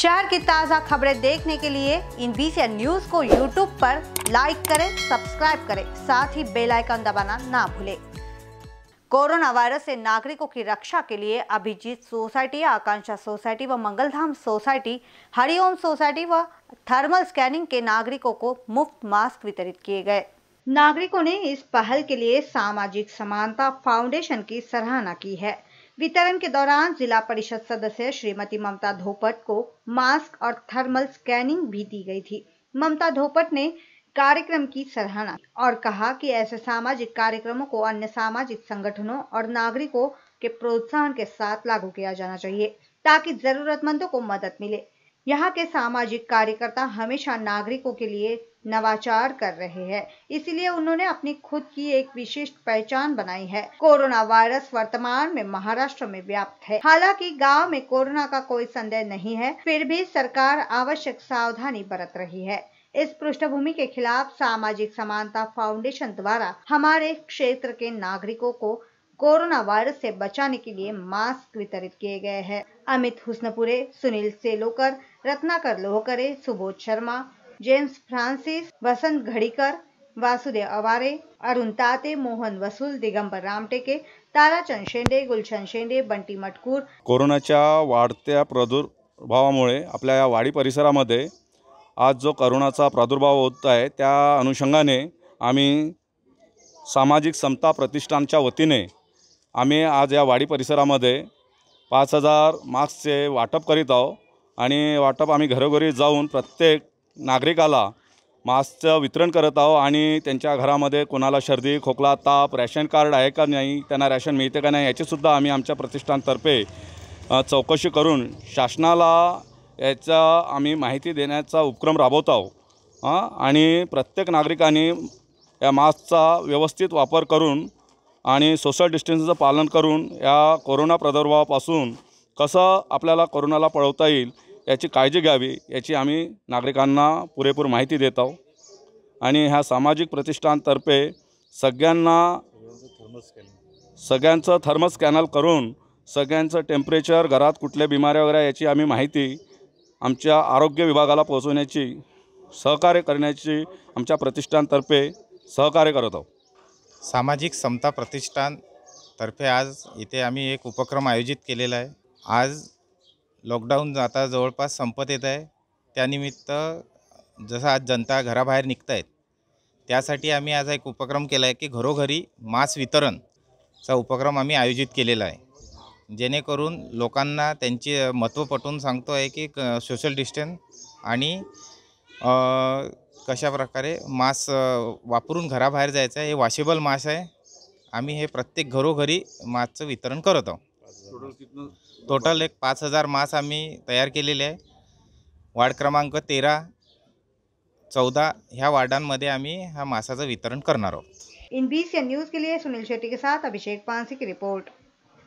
शहर की ताज़ा खबरें देखने के लिए इन बीसी न्यूज़ को यूट्यूब पर लाइक करें सब्सक्राइब करें साथ ही बेल आइकन दबाना ना भूलें कोरोना वायरस से नागरिकों की रक्षा के लिए अभिजीत सोसाइटी आकांक्षा सोसाइटी व मंगलधाम सोसाइटी हरिओम सोसाइटी व थर्मल स्कैनिंग के नागरिकों को मुफ्त मास्क वितरित किए गए नागरिकों ने इस पहल के लिए सामाजिक समानता फाउंडेशन की सराहना की है वितरण के दौरान जिला परिषद सदस्य श्रीमती ममता धोपट को मास्क और थर्मल स्कैनिंग भी दी गई थी ममता धोपट ने कार्यक्रम की सराहना और कहा कि ऐसे सामाजिक कार्यक्रमों को अन्य सामाजिक संगठनों और नागरिकों के प्रोत्साहन के साथ लागू किया जाना चाहिए ताकि जरूरतमंदों को मदद मिले यहाँ के सामाजिक कार्यकर्ता हमेशा नागरिकों के लिए नवाचार कर रहे हैं इसलिए उन्होंने अपनी खुद की एक विशिष्ट पहचान बनाई है कोरोना वायरस वर्तमान में महाराष्ट्र में व्याप्त है हालांकि गांव में कोरोना का कोई संदेह नहीं है फिर भी सरकार आवश्यक सावधानी बरत रही है इस पृष्ठभूमि के खिलाफ सामाजिक समानता फाउंडेशन द्वारा हमारे क्षेत्र के नागरिकों को कोरोना वायरस से बचाने के लिए मास्क वितरित किए गए हैं अमित हुसनपुरे सुनील सेलोकर रत्नाकर लोहकरे सुबोध शर्मा जेम्स फ्रान्सिस वसंत घडीकर वासुदेव अवारे अरुण ताते मोहन वसूल दिगंबर रामटेके ताराचंद शेंडे गुलशन शेंडे बंटी मटकूर कोरोनाच्या वाढत्या प्रादुर्भावामुळे आपल्या या वाडी परिसरामध्ये आज जो करोनाचा प्रादुर्भाव होत आहे त्या अनुषंगाने आम्ही सामाजिक समता प्रतिष्ठानच्या वतीने आम्ही आज या वाडी परिसरामध्ये पाच हजार मास्कचे वाटप करीत आहोत आणि वाटप आम्ही घरोघरी जाऊन प्रत्येक नागरिकाला मास्कचं वितरण करत आहो आणि त्यांच्या घरामध्ये कोणाला सर्दी खोकला ताप रॅशन कार्ड आहे का नाही त्यांना रॅशन मिळते का नाही याचीसुद्धा आम्ही आमच्या प्रतिष्ठानतर्फे चौकशी करून शासनाला याचा आम्ही माहिती देण्याचा उपक्रम राबवत आहो आणि प्रत्येक नागरिकांनी या मास्कचा व्यवस्थित वापर करून आणि सोशल डिस्टन्सचं पालन करून या कोरोना प्रादुर्भावापासून कसं आपल्याला कोरोनाला पळवता येईल याची काळजी घ्यावी याची आम्ही नागरिकांना पुरेपूर माहिती देत आहोत आणि ह्या सामाजिक प्रतिष्ठानतर्फे सगळ्यांना सगळ्यांचं थर्मल स्कॅनल करून सगळ्यांचं टेम्परेचर घरात कुठल्या बिमाऱ्या वगैरे याची आम्ही माहिती आमच्या आरोग्य विभागाला पोहोचवण्याची सहकार्य करण्याची आमच्या प्रतिष्ठानतर्फे सहकार्य करत आहोत सामाजिक समता प्रतिष्ठानतर्फे आज इथे आम्ही एक उपक्रम आयोजित केलेला आहे आज लॉकडाऊन आता जवळपास संपत येत आहे त्यानिमित्त जसं आज जनता घराबाहेर निघत आहेत त्यासाठी आम्ही आज एक उपक्रम केला आहे की घरोघरी मास वितरणचा उपक्रम आम्ही आयोजित केलेला आहे जेणेकरून लोकांना त्यांचे महत्त्व पटवून सांगतो आहे की सोशल डिस्टन्स आणि कशाप्रकारे मास वापरून घराबाहेर जायचं आहे हे वॉशेबल मास आहे आम्ही हे प्रत्येक घरोघरी मासचं वितरण करत आहोत टोटल एक पाच हजार मास आम्ही तयार केलेले आहे वार्ड क्रमांक तेरा चौदा ह्या वार्डांमध्ये आम्ही हा मासाचं वितरण करणार आहोत इन बी न्यूज के लिए सुनील शेट्टी के साथ अभिषेक पांसी की रिपोर्ट